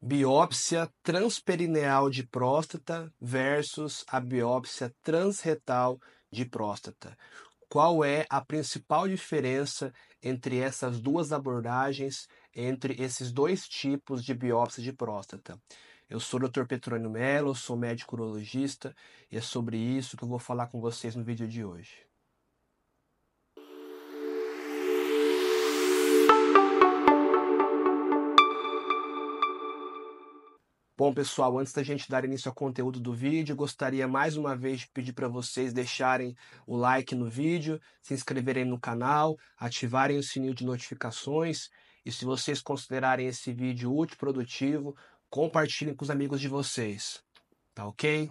biópsia transperineal de próstata versus a biópsia transretal de próstata. Qual é a principal diferença entre essas duas abordagens, entre esses dois tipos de biópsia de próstata? Eu sou o Dr. Petrônio Melo, sou médico urologista e é sobre isso que eu vou falar com vocês no vídeo de hoje. Bom, pessoal, antes da gente dar início ao conteúdo do vídeo, gostaria mais uma vez de pedir para vocês deixarem o like no vídeo, se inscreverem no canal, ativarem o sininho de notificações e se vocês considerarem esse vídeo útil, produtivo, compartilhem com os amigos de vocês. Tá ok?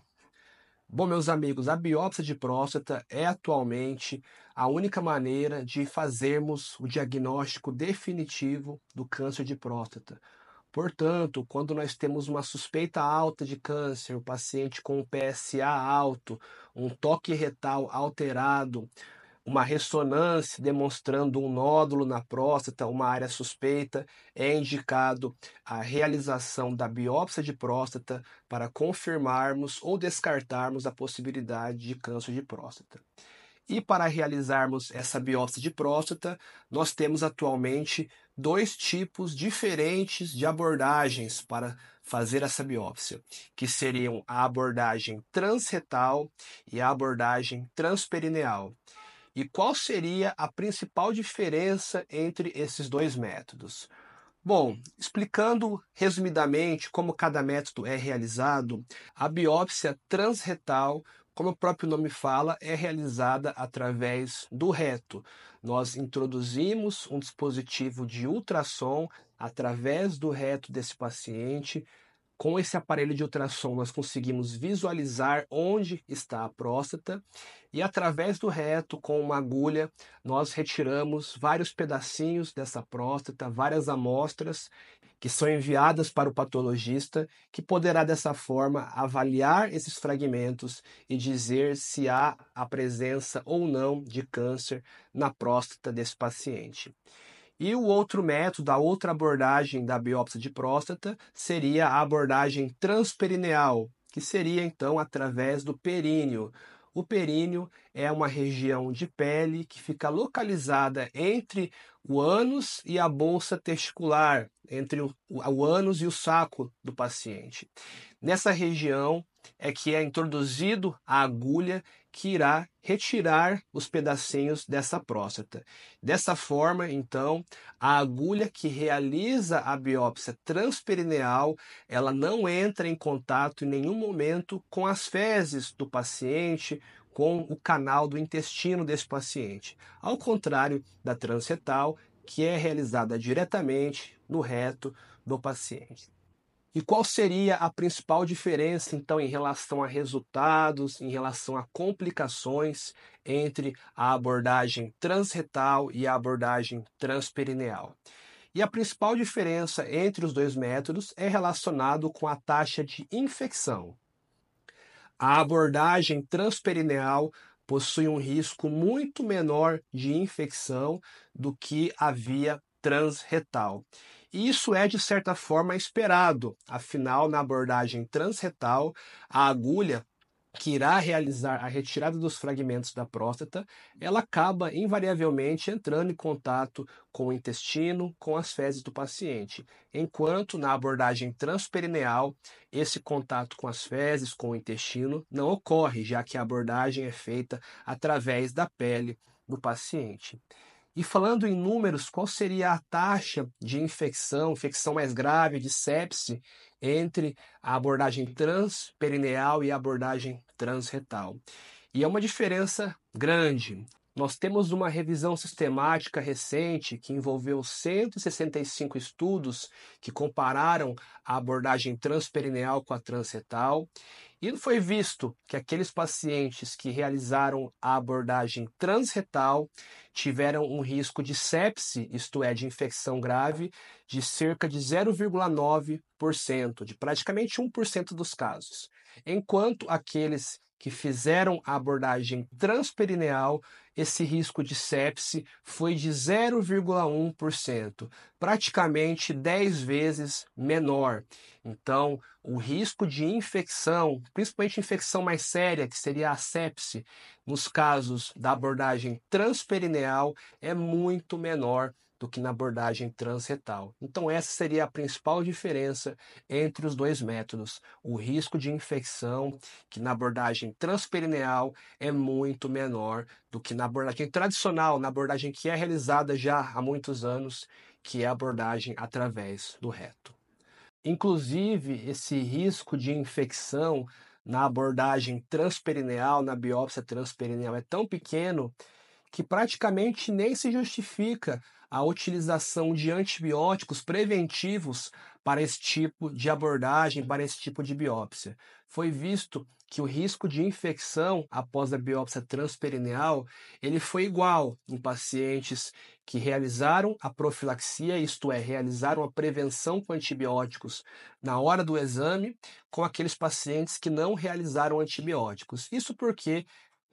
Bom, meus amigos, a biópsia de próstata é atualmente a única maneira de fazermos o diagnóstico definitivo do câncer de próstata. Portanto, quando nós temos uma suspeita alta de câncer, o paciente com um PSA alto, um toque retal alterado, uma ressonância demonstrando um nódulo na próstata, uma área suspeita, é indicado a realização da biópsia de próstata para confirmarmos ou descartarmos a possibilidade de câncer de próstata. E para realizarmos essa biópsia de próstata, nós temos atualmente dois tipos diferentes de abordagens para fazer essa biópsia, que seriam a abordagem transretal e a abordagem transperineal. E qual seria a principal diferença entre esses dois métodos? Bom, explicando resumidamente como cada método é realizado, a biópsia transretal como o próprio nome fala, é realizada através do reto. Nós introduzimos um dispositivo de ultrassom através do reto desse paciente. Com esse aparelho de ultrassom, nós conseguimos visualizar onde está a próstata e, através do reto, com uma agulha, nós retiramos vários pedacinhos dessa próstata, várias amostras que são enviadas para o patologista, que poderá dessa forma avaliar esses fragmentos e dizer se há a presença ou não de câncer na próstata desse paciente. E o outro método, a outra abordagem da biópsia de próstata seria a abordagem transperineal, que seria então através do períneo. O períneo é uma região de pele que fica localizada entre o ânus e a bolsa testicular, entre o, o ânus e o saco do paciente. Nessa região é que é introduzido a agulha que irá retirar os pedacinhos dessa próstata. Dessa forma, então, a agulha que realiza a biópsia transperineal, ela não entra em contato em nenhum momento com as fezes do paciente, com o canal do intestino desse paciente, ao contrário da transretal, que é realizada diretamente no reto do paciente. E qual seria a principal diferença, então, em relação a resultados, em relação a complicações entre a abordagem transretal e a abordagem transperineal? E a principal diferença entre os dois métodos é relacionado com a taxa de infecção. A abordagem transperineal possui um risco muito menor de infecção do que a via transretal. Isso é de certa forma esperado, afinal, na abordagem transretal, a agulha que irá realizar a retirada dos fragmentos da próstata, ela acaba invariavelmente entrando em contato com o intestino, com as fezes do paciente, enquanto na abordagem transperineal, esse contato com as fezes, com o intestino, não ocorre, já que a abordagem é feita através da pele do paciente. E falando em números, qual seria a taxa de infecção, infecção mais grave, de sepse, entre a abordagem transperineal e a abordagem transretal? E é uma diferença grande. Nós temos uma revisão sistemática recente que envolveu 165 estudos que compararam a abordagem transperineal com a transretal, e foi visto que aqueles pacientes que realizaram a abordagem transretal tiveram um risco de sepse, isto é, de infecção grave, de cerca de 0,9%, de praticamente 1% dos casos, enquanto aqueles que fizeram a abordagem transperineal esse risco de sepse foi de 0,1%, praticamente 10 vezes menor. Então, o risco de infecção, principalmente infecção mais séria, que seria a sepse, nos casos da abordagem transperineal, é muito menor do que na abordagem transretal. Então, essa seria a principal diferença entre os dois métodos. O risco de infecção, que na abordagem transperineal é muito menor do que na abordagem é tradicional, na abordagem que é realizada já há muitos anos, que é a abordagem através do reto. Inclusive, esse risco de infecção na abordagem transperineal, na biópsia transperineal, é tão pequeno que praticamente nem se justifica a utilização de antibióticos preventivos para esse tipo de abordagem, para esse tipo de biópsia. Foi visto que o risco de infecção após a biópsia transperineal, ele foi igual em pacientes que realizaram a profilaxia, isto é, realizaram a prevenção com antibióticos na hora do exame, com aqueles pacientes que não realizaram antibióticos. Isso porque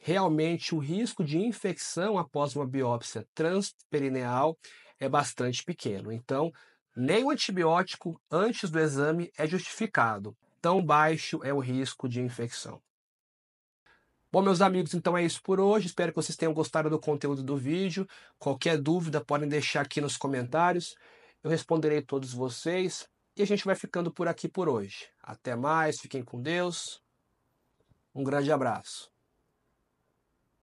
realmente o risco de infecção após uma biópsia transperineal é bastante pequeno. Então, nem o antibiótico antes do exame é justificado. Tão baixo é o risco de infecção. Bom, meus amigos, então é isso por hoje. Espero que vocês tenham gostado do conteúdo do vídeo. Qualquer dúvida podem deixar aqui nos comentários. Eu responderei todos vocês. E a gente vai ficando por aqui por hoje. Até mais, fiquem com Deus. Um grande abraço.